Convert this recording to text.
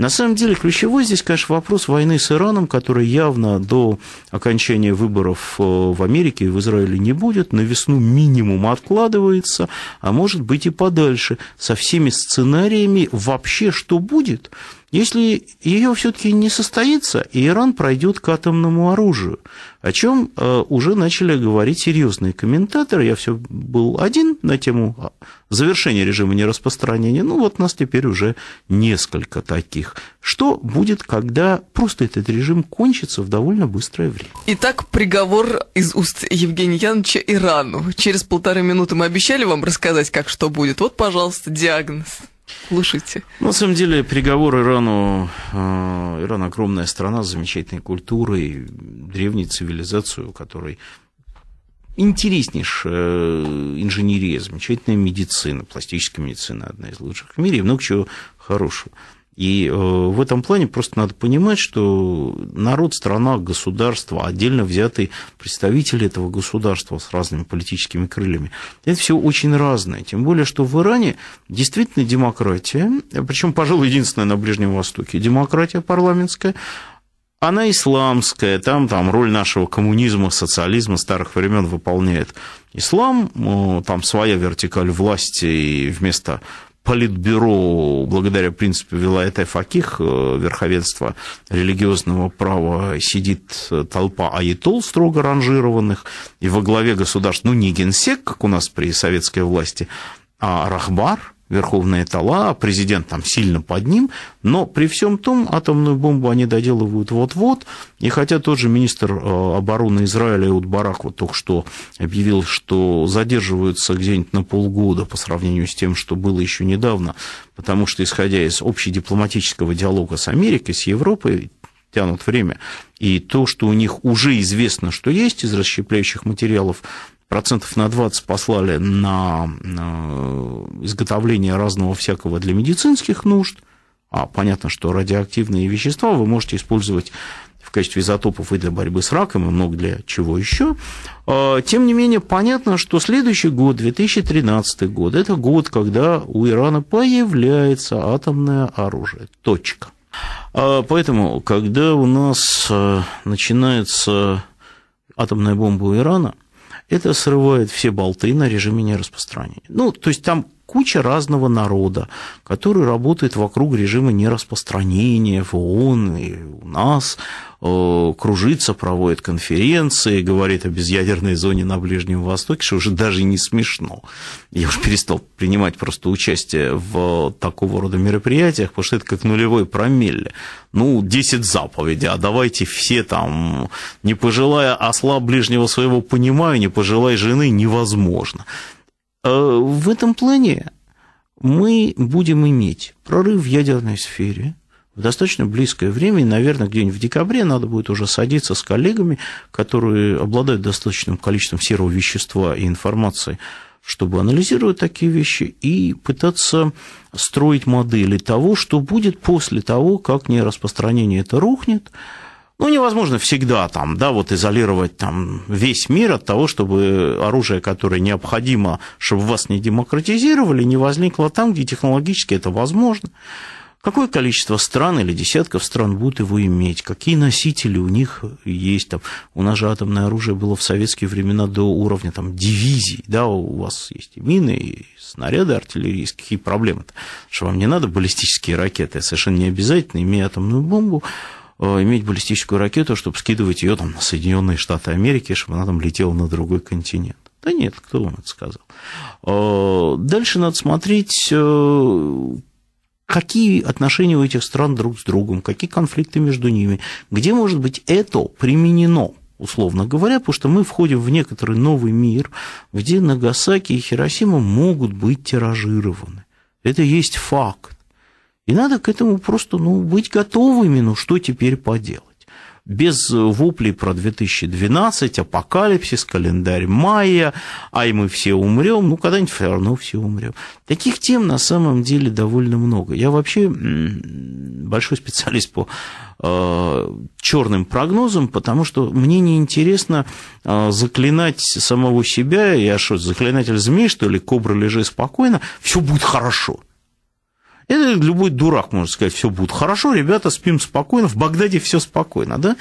На самом деле ключевой здесь, конечно, вопрос войны с Ираном, который явно до окончания выборов э, в Америке и в Израиле не будет, на весну минимум откладывается, а может быть и подальше, со всеми сценариями вообще что будет – если ее все-таки не состоится, Иран пройдет к атомному оружию, о чем э, уже начали говорить серьезные комментаторы. Я все был один на тему а, завершения режима нераспространения. Ну вот нас теперь уже несколько таких. Что будет, когда просто этот режим кончится в довольно быстрое время? Итак, приговор из уст Евгения Яновича Ирану. Через полторы минуты мы обещали вам рассказать, как что будет. Вот, пожалуйста, диагноз слушайте. Ну, на самом деле, приговор Ирану... Э, Иран огромная страна с замечательной культурой, древней цивилизацией, у которой интереснейшая э, инженерия, замечательная медицина, пластическая медицина одна из лучших в мире и много чего хорошего. И э, в этом плане просто надо понимать, что народ, страна, государство, отдельно взятые представители этого государства с разными политическими крыльями, это все очень разное. Тем более, что в Иране действительно демократия, причем, пожалуй, единственная на Ближнем Востоке демократия парламентская, она исламская, там, там роль нашего коммунизма, социализма старых времен выполняет ислам, э, там своя вертикаль власти, и вместо Политбюро, благодаря принципу Вилаэта Факих, э, верховенства религиозного права, сидит э, толпа аятол, строго ранжированных, и во главе государства, ну, не генсек, как у нас при советской власти, а рахбар – верховная тала, а президент там сильно под ним, но при всем том атомную бомбу они доделывают вот-вот, и хотя тот же министр э, обороны Израиля Иуд Барак вот только что объявил, что задерживаются где-нибудь на полгода по сравнению с тем, что было еще недавно, потому что, исходя из общедипломатического диалога с Америкой, с Европой, тянут время. И то, что у них уже известно, что есть из расщепляющих материалов, процентов на 20 послали на э, изготовление разного всякого для медицинских нужд, а понятно, что радиоактивные вещества вы можете использовать в качестве изотопов и для борьбы с раком, и много для чего еще. А, тем не менее, понятно, что следующий год, 2013 год, это год, когда у Ирана появляется атомное оружие. Точка. А, поэтому, когда у нас э, начинается атомная бомба у Ирана – это срывает все болты на режиме нераспространения. Ну, то есть там куча разного народа, который работает вокруг режима нераспространения в ООН и у нас, э, кружится, проводит конференции, говорит о безъядерной зоне на Ближнем Востоке, что уже даже не смешно. Я уже перестал принимать просто участие в такого рода мероприятиях, потому что это как нулевой промилле. Ну, 10 заповедей, а давайте все там, не пожелая осла ближнего своего понимаю, не пожелая жены, невозможно. Э, в этом плане мы будем иметь прорыв в ядерной сфере в достаточно близкое время, и, наверное, где-нибудь в декабре надо будет уже садиться с коллегами, которые обладают достаточным количеством серого вещества и информации, чтобы анализировать такие вещи и пытаться строить модели того, что будет после того, как нераспространение это рухнет, ну, невозможно всегда там, да, вот изолировать там весь мир от того, чтобы оружие, которое необходимо, чтобы вас не демократизировали, не возникло там, где технологически это возможно. Какое количество стран или десятков стран будут его иметь? Какие носители у них есть? Там, у нас же атомное оружие было в советские времена до уровня там, дивизий. Да? У вас есть и мины, и снаряды артиллерийские, какие проблемы-то? Что вам не надо баллистические ракеты, совершенно не обязательно, имея атомную бомбу, Э, иметь баллистическую ракету, чтобы скидывать ее там, на Соединенные Штаты Америки, чтобы она там летела на другой континент. Да нет, кто вам это сказал? Э, дальше надо смотреть, э, какие отношения у этих стран друг с другом, какие конфликты между ними, где, может быть, это применено, условно говоря, потому что мы входим в некоторый новый мир, где Нагасаки и Хиросима могут быть тиражированы. Это есть факт. И надо к этому просто ну, быть готовыми, ну что теперь поделать. Без э, воплей про 2012, апокалипсис, календарь майя, ай, мы все умрем, ну, когда-нибудь все равно все умрем. Таких тем на самом деле довольно много. Я вообще большой специалист по э, черным прогнозом, потому что мне неинтересно э, заклинать самого себя, я что, заклинатель змей, что ли, кобра, лежи спокойно, все будет хорошо. Это любой дурак может сказать, все будет хорошо, ребята, спим спокойно, в Багдаде все спокойно, да?